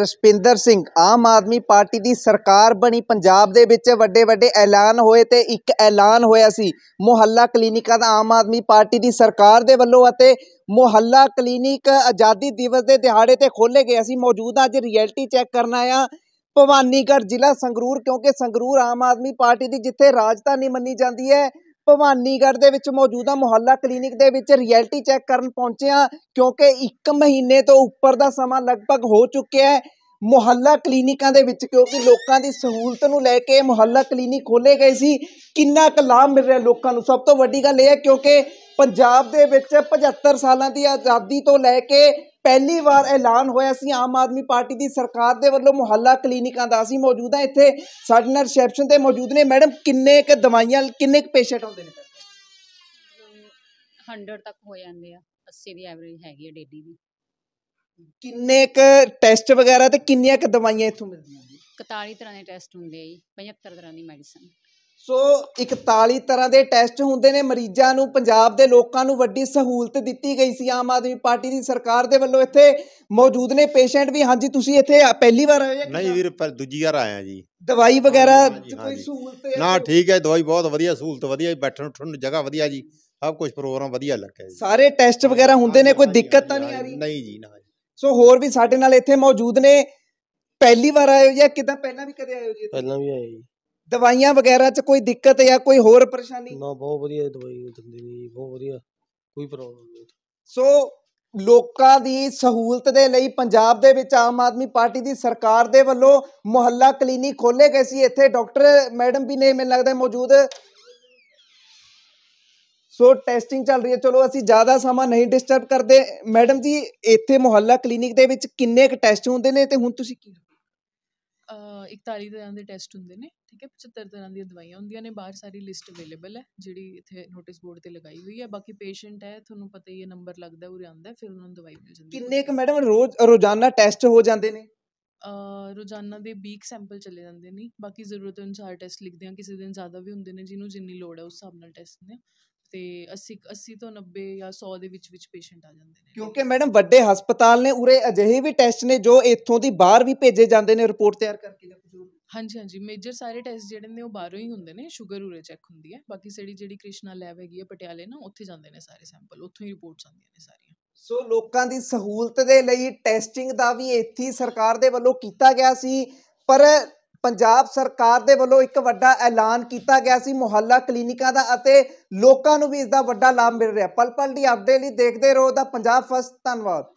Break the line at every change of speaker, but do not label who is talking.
ਰਸਪਿੰਦਰ ਸਿੰਘ ਆਮ ਆਦਮੀ party ਦੀ ਸਰਕਾਰ ਬਣੀ ਪੰਜਾਬ ਦੇ ਵਿੱਚ ਵੱਡੇ ਵੱਡੇ ਐਲਾਨ ਹੋਏ ਤੇ ਇੱਕ ਐਲਾਨ ਹੋਇਆ ਸੀ ਮੁਹੱਲਾ ਕਲੀਨਿਕਾਂ ਦਾ ਆਮ ਆਦਮੀ ਪਾਰਟੀ ਦੀ ਸਰਕਾਰ ਦੇ ਵੱਲੋਂ ਅਤੇ ਮੁਹੱਲਾ ਕਲੀਨਿਕ ਆਜ਼ਾਦੀ ਦਿਵਸ ਦੇ ਦਿਹਾੜੇ ਤੇ ਖੋਲੇ ਗਏ ਅਸੀਂ ਮੌਜੂਦ ਅੱਜ ਰਿਐਲਿਟੀ ਚੈੱਕ ਕਰਨ ਆਇਆ ਭਵਾਨੀਗੜ੍ਹ ਜ਼ਿਲ੍ਹਾ ਸੰਗਰੂਰ ਕਿਉਂਕਿ ਸੰਗਰੂਰ ਆਮ ਆਦਮੀ ਪਾਰਟੀ ਦੀ ਜਿੱਥੇ ਰਾਜਧਾਨੀ ਮੰਨੀ ਜਾਂਦੀ ਹੈ ਭਵਾਨੀਗੜ੍ਹ ਦੇ ਵਿੱਚ ਮੌਜੂਦਾ ਮੁਹੱਲਾ ਕਲੀਨਿਕ ਦੇ ਵਿੱਚ ਰਿਐਲਿਟੀ ਚੈੱਕ ਕਰਨ ਪਹੁੰਚਿਆ ਕਿਉਂਕਿ 1 ਮਹੀਨੇ ਤੋਂ ਉੱਪਰ ਦਾ ਸਮਾਂ ਲਗਭਗ ਹੋ ਚੁੱਕਿਆ ਹੈ ਮੁਹੱਲਾ ਕਲੀਨਿਕਾਂ ਦੇ ਵਿੱਚ ਕਿਉਂਕਿ ਲੋਕਾਂ ਦੀ ਸਹੂਲਤ ਨੂੰ ਲੈ ਕੇ ਮੁਹੱਲਾ ਕਲੀਨਿਕ ਖੋਲੇ ਗਏ ਸੀ ਕਿੰਨਾ ਕੁ ਲਾਭ ਮਿਲ ਰਿਹਾ ਲੋਕਾਂ ਨੂੰ ਸਭ ਤੋਂ ਵੱਡੀ ਗੱਲ ਇਹ ਹੈ ਕਿਉਂਕਿ ਪੰਜਾਬ ਦੇ ਵਿੱਚ 75 ਸਾਲਾਂ ਦੀ ਆਜ਼ਾਦੀ ਤੋਂ ਲੈ ਕੇ ਪਹਿਲੀ ਵਾਰ ਐਲਾਨ ਹੋਇਆ ਸੀ ਆਮ ਆਦਮੀ ਪਾਰਟੀ ਦੀ ਸਰਕਾਰ ਦੇ ਵੱਲੋਂ ਮੁਹੱਲਾ ਕਲੀਨਿਕਾਂ ਦਾ ਅਸੀਂ ਮੌਜੂਦ ਹਾਂ ਇੱਥੇ ਸਾਡੇ ਨਾਲ ਰਿਸੈਪਸ਼ਨ ਤੇ ਮੌਜੂਦ ਨੇ ਮੈਡਮ ਕਿੰਨੇ ਕ ਦਵਾਈਆਂ ਕਿੰਨੇ ਕ ਪੇਸ਼ੈਂਟ ਆਉਂਦੇ ਨੇ
100 ਤੱਕ ਹੋ ਜਾਂਦੇ ਆ 80 ਦੀ ਐਵਰੇਜ ਹੈਗੀ ਆ ਡੇਲੀ ਦੀ
ਕਿੰਨੇ ਕ ਟੈਸਟ ਵਗੈਰਾ ਤੇ ਕਿੰਨੀਆਂ ਕ ਦਵਾਈਆਂ ਇੱਥੋਂ ਮਿਲਦੀਆਂ
41 ਤਰ੍ਹਾਂ ਦੇ ਟੈਸਟ ਹੁੰਦੇ ਆ ਜੀ 75 ਤਰ੍ਹਾਂ ਦੀ ਮੈਡੀਸਨ ਸੋ
41 ਤਰ੍ਹਾਂ ਦੇ ਟੈਸਟ ਹੁੰਦੇ ਨੇ ਮਰੀਜ਼ਾਂ ਨੂੰ ਪੰਜਾਬ ਦੇ ਲੋਕਾਂ ਨੂੰ ਵੱਡੀ ਸਹੂਲਤ ਦਿੱਤੀ ਗਈ ਸੀ ਆਮ ਆਦਮੀ ਪਾਰਟੀ ਦੀ ਸਰਕਾਰ ਦੇ ਵੱਲੋਂ ਇੱਥੇ ਮੌਜੂਦ ਨੇ ਪੇਸ਼ੈਂਟ ਵੀ ਹਾਂਜੀ ਤੁਸੀਂ ਇੱਥੇ ਪਹਿਲੀ ਵਾਰ ਆਏ ਹੋ ਨਹੀਂ ਵੀਰ ਪਰ ਦੂਜੀ ਵਾਰ ਆਇਆ ਜੀ ਦਵਾਈ ਵਗੈਰਾ ਕੋਈ ਸਹੂਲਤ ਹੈ ਨਾ ਠੀਕ ਹੈ ਦਵਾਈ ਬਹੁਤ ਵਧੀਆ ਸਹੂਲਤ ਵਧੀਆ ਬੈਠਣ ਉੱਠਣ ਨੂੰ ਜਗ੍ਹਾ ਵਧੀਆ ਜੀ ਸਭ ਕੁਝ ਪ੍ਰੋਗਰਾਮ ਵਧੀਆ ਲੱਗਿਆ ਜੀ ਸਾਰੇ ਟੈਸਟ ਵਗੈਰਾ ਹੁੰਦੇ ਨੇ ਕੋਈ ਦਿੱਕਤ ਤਾਂ ਨਹੀਂ ਆ ਰਹੀ ਨਹੀਂ ਜੀ ਨਾ ਸੋ ਹੋਰ ਵੀ ਸਾਡੇ ਨਾਲ ਇੱਥੇ ਮੌਜੂਦ ਨੇ ਪਹਿਲੀ ਵਾਰ ਆਏ ਹੋ ਜਾਂ ਕਿਦਾਂ ਪਹਿਲਾਂ ਵੀ ਕਦੇ ਆਏ ਹੋ ਜੀ ਪਹਿਲਾਂ ਵੀ ਆਏ ਜੀ ਦਵਾਈਆਂ ਵਗੈਰਾ 'ਚ ਕੋਈ ਦਿੱਕਤ ਜਾਂ ਕੋਈ ਹੋਰ ਪਰੇਸ਼ਾਨੀ ਨਾ ਬਹੁਤ ਵਧੀਆ ਦਵਾਈ ਦਿੰਦੇ ਨੇ ਜੀ ਬਹੁਤ ਵਧੀਆ ਕੋਈ ਪ੍ਰੋਬਲਮ ਨਹੀਂ ਸੋ ਲੋਕਾਂ ਦੀ ਸਹੂਲਤ ਦੇ ਲਈ ਪੰਜਾਬ ਦੇ ਵਿੱਚ ਆਮ ਆਦਮੀ ਪਾਰਟੀ ਦੀ ਸਰਕਾਰ ਦੇ ਵੱਲੋਂ ਮੁਹੱਲਾ ਕਲੀਨਿਕ ਖੋਲੇ ਗਏ ਸੀ ਇੱਥੇ ਡਾਕਟਰ ਮੈਡਮ ਵੀ ਨੇ ਮੈਨੂੰ ਲੱਗਦਾ ਮੌਜੂਦ ਸੋ ਟੈਸਟਿੰਗ ਚੱਲ ਰਹੀ ਹੈ ਚਲੋ ਅਸੀਂ ਜ਼ਿਆਦਾ ਸਮਾਂ ਨਹੀਂ ਡਿਸਟਰਬ ਕਰਦੇ ਮੈਡਮ ਜੀ ਇੱਥੇ ਮੁਹੱਲਾ ਕਲੀਨਿਕ ਦੇ ਵਿੱਚ ਕਿੰਨੇ ਕੁ ਟੈਸਟ ਹੁੰਦੇ ਨੇ ਤੇ ਹੁਣ ਤੁਸੀਂ ਕੀ
ਇਕਤਾਲੀ ਤਰ੍ਹਾਂ ਦੇ ਟੈਸਟ ਹੁੰਦੇ ਨੇ ਠੀਕ ਹੈ 75 ਤਰ੍ਹਾਂ ਦੀਆਂ ਦਵਾਈਆਂ ਹੁੰਦੀਆਂ ਨੇ ਬਾਹਰ ਸਾਰੀ ਲਿਸਟ ਅਵੇਲੇਬਲ ਹੈ ਜਿਹੜੀ ਇੱਥੇ ਨੋਟਿਸ ਬੋਰਡ 'ਤੇ ਲਗਾਈ ਹੋਈ ਹੈ ਬਾਕੀ ਪੇਸ਼ੈਂਟ ਹੈ ਤੁਹਾਨੂੰ ਪਤਾ ਹੀ ਹੈ ਨੰਬਰ ਲੱਗਦਾ ਉਰੇ ਆਉਂਦਾ ਫਿਰ ਉਹਨਾਂ ਨੂੰ ਦਵਾਈ ਮਿਲ ਜਾਂਦੀ ਕਿੰਨੇ ਕੁ ਮੈਡਮ ਰੋਜ਼
ਰੋਜ਼ਾਨਾ ਟੈਸਟ ਹੋ ਜਾਂਦੇ
ਨੇ ਰੋਜ਼ਾਨਾ ਦੇ 20 ਸੈਂਪਲ ਚਲੇ ਜਾਂਦੇ ਨੇ ਬਾਕੀ ਜ਼ਰੂਰਤ ਅਨੁਸਾਰ ਟੈਸਟ ਲਿਖਦੇ ਆ ਕਿਸੇ ਦਿਨ ਜ਼ਿਆਦਾ ਵੀ ਹੁੰਦੇ ਨੇ ਜਿਹਨੂੰ ਜਿੰਨੀ ਲੋੜ ਹੈ ਉਸ ਹਿਸਾਬ ਨਾਲ ਟੈਸਟ ਨੇ ਤੇ 80 80 ਤੋਂ 90 ਜਾਂ 100 ਦੇ ਵਿੱਚ ਵਿੱਚ ਪੇਸ਼ੈਂਟ ਆ ਜਾਂਦੇ
ਨੇ ਕਿਉਂਕਿ ਮੈਡਮ ਵੱਡੇ ਹਸਪਤਾਲ ਨੇ ਉਰੇ ਅਜਿਹੇ ਵੀ ਟੈਸਟ ਨੇ ਜੋ ਇੱਥੋਂ ਦੀ ਬਾਹਰ ਵੀ ਭੇਜੇ ਜਾਂਦੇ ਨੇ ਰਿਪੋਰਟ ਤਿਆਰ
ਕਰਕੇ ਕੇ ਕੁਝ ਹਾਂਜੀ ਹਾਂਜੀ ਮੇਜਰ ਸਾਰੇ ਟੈਸਟ ਜਿਹੜੇ ਨੇ ਉਹ ਬਾਹਰੋਂ ਹੀ ਹੁੰਦੇ ਨੇ ਸ਼ੂਗਰ ਉਰੇ ਚੈੱਕ ਹੁੰਦੀ ਹੈ ਬਾਕੀ ਸੜੀ ਜਿਹੜੀ ਕ੍ਰਿਸ਼ਨਾ ਲੈਬ ਹੈਗੀ ਹੈ ਪਟਿਆਲੇ ਨਾ ਉੱਥੇ ਜਾਂਦੇ ਨੇ ਸਾਰੇ ਸੈਂਪਲ ਉੱਥੋਂ ਹੀ ਰਿਪੋਰਟਸ ਆਉਂਦੀਆਂ ਨੇ ਸਾਰੀਆਂ
ਸੋ ਲੋਕਾਂ ਦੀ ਸਹੂਲਤ ਦੇ ਲਈ ਟੈਸਟਿੰਗ ਦਾ ਵੀ ਇੱਥੇ ਸਰਕਾਰ ਦੇ ਵੱਲੋਂ ਕੀਤਾ ਗਿਆ ਸੀ ਪਰ ਪੰਜਾਬ ਸਰਕਾਰ ਦੇ ਵੱਲੋਂ ਇੱਕ ਵੱਡਾ ਐਲਾਨ ਕੀਤਾ ਗਿਆ ਸੀ ਮੁਹੱਲਾ ਕਲੀਨਿਕਾਂ ਦਾ ਅਤੇ ਲੋਕਾਂ ਨੂੰ ਵੀ ਇਸ ਦਾ ਵੱਡਾ ਲਾਭ ਮਿਲ ਰਿਹਾ ਪਲ ਪਲ ਦੀ ਅਪਡੇਟ ਲਈ ਦੇਖਦੇ ਰਹੋ ਦਾ ਪੰਜਾਬ ਫਸਟ ਧੰਨਵਾਦ